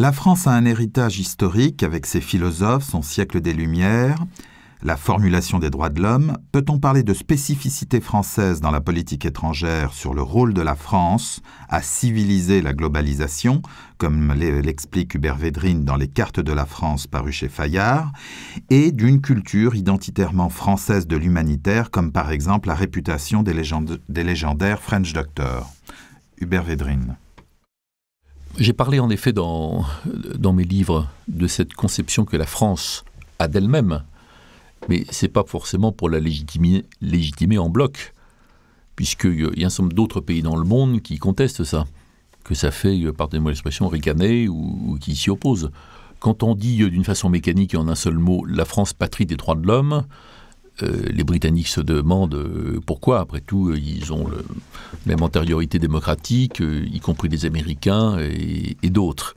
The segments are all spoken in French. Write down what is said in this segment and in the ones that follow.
La France a un héritage historique avec ses philosophes, son siècle des Lumières, la formulation des droits de l'homme. Peut-on parler de spécificité française dans la politique étrangère sur le rôle de la France à civiliser la globalisation, comme l'explique Hubert Védrine dans Les Cartes de la France paru chez Fayard, et d'une culture identitairement française de l'humanitaire, comme par exemple la réputation des, légendaires French Doctors Hubert Védrine. J'ai parlé en effet dans, mes livres de cette conception que la France a d'elle-même, mais ce n'est pas forcément pour la légitimer, en bloc, puisqu'il euh, y a un d'autres pays dans le monde qui contestent ça, que ça fait, euh, pardonnez-moi l'expression, ricaner ou, ou qui s'y opposent. Quand on dit euh, d'une façon mécanique et en un seul mot la France patrie des droits de l'homme, euh, les Britanniques se demandent euh, pourquoi. Après tout, euh, ils ont la même antériorité démocratique, y compris les Américains et, et d'autres.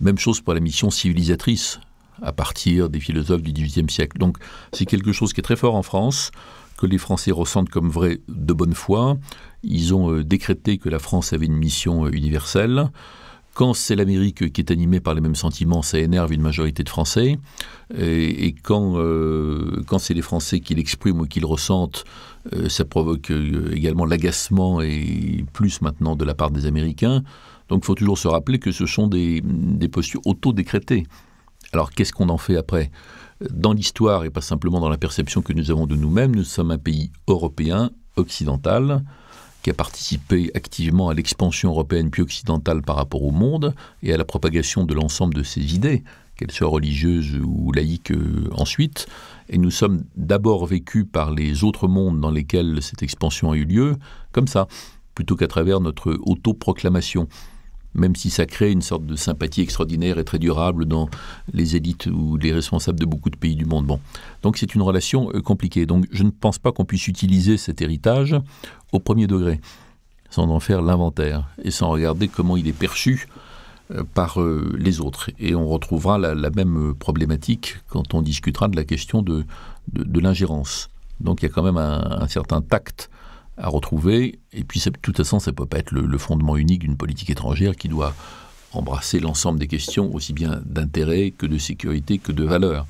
Même chose pour la mission civilisatrice à partir des philosophes du XVIIIe siècle. Donc c'est quelque chose qui est très fort en France, que les Français ressentent comme vrai de bonne foi. Ils ont décrété que la France avait une mission universelle quand c'est l'Amérique qui est animée par les mêmes sentiments, ça énerve une majorité de Français. Et, quand, euh, quand c'est les Français qui l'expriment ou qui le ressentent, euh, ça provoque euh, également l'agacement et plus maintenant de la part des Américains. Donc il faut toujours se rappeler que ce sont des, des postures autodécrétées. Alors qu'est-ce qu'on en fait après Dans l'histoire et pas simplement dans la perception que nous avons de nous-mêmes, nous sommes un pays européen, occidental, qui a participé activement à l'expansion européenne puis occidentale par rapport au monde et à la propagation de l'ensemble de ses idées, qu'elles soient religieuses ou laïques euh, ensuite. Et nous sommes d'abord vécus par les autres mondes dans lesquels cette expansion a eu lieu, comme ça, plutôt qu'à travers notre autoproclamation même si ça crée une sorte de sympathie extraordinaire et très durable dans les élites ou les responsables de beaucoup de pays du monde. Bon. Donc c'est une relation euh, compliquée. Donc je ne pense pas qu'on puisse utiliser cet héritage au premier degré, sans en faire l'inventaire et sans regarder comment il est perçu euh, par euh, les autres. Et on retrouvera la, même problématique quand on discutera de la question de, l'ingérence. Donc il y a quand même un certain tact à retrouver. Et puis, de toute façon, ça ne peut pas être le, fondement unique d'une politique étrangère qui doit embrasser l'ensemble des questions, aussi bien d'intérêt que de sécurité que de valeur.